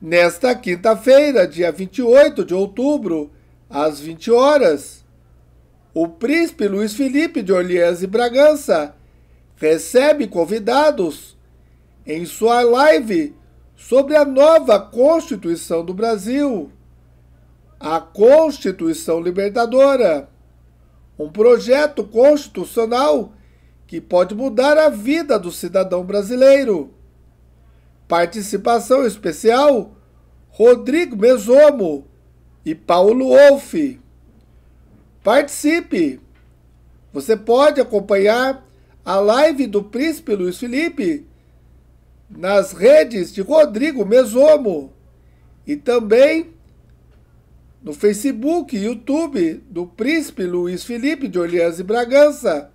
nesta quinta-feira, dia 28 de outubro, às 20 horas. O príncipe Luiz Felipe de Orleans e Bragança recebe convidados em sua live sobre a nova Constituição do Brasil, a Constituição Libertadora, um projeto constitucional que pode mudar a vida do cidadão brasileiro. Participação especial: Rodrigo Mesomo e Paulo Wolff. Participe! Você pode acompanhar a live do Príncipe Luiz Felipe nas redes de Rodrigo Mesomo e também no Facebook e YouTube do Príncipe Luiz Felipe de Orleans e Bragança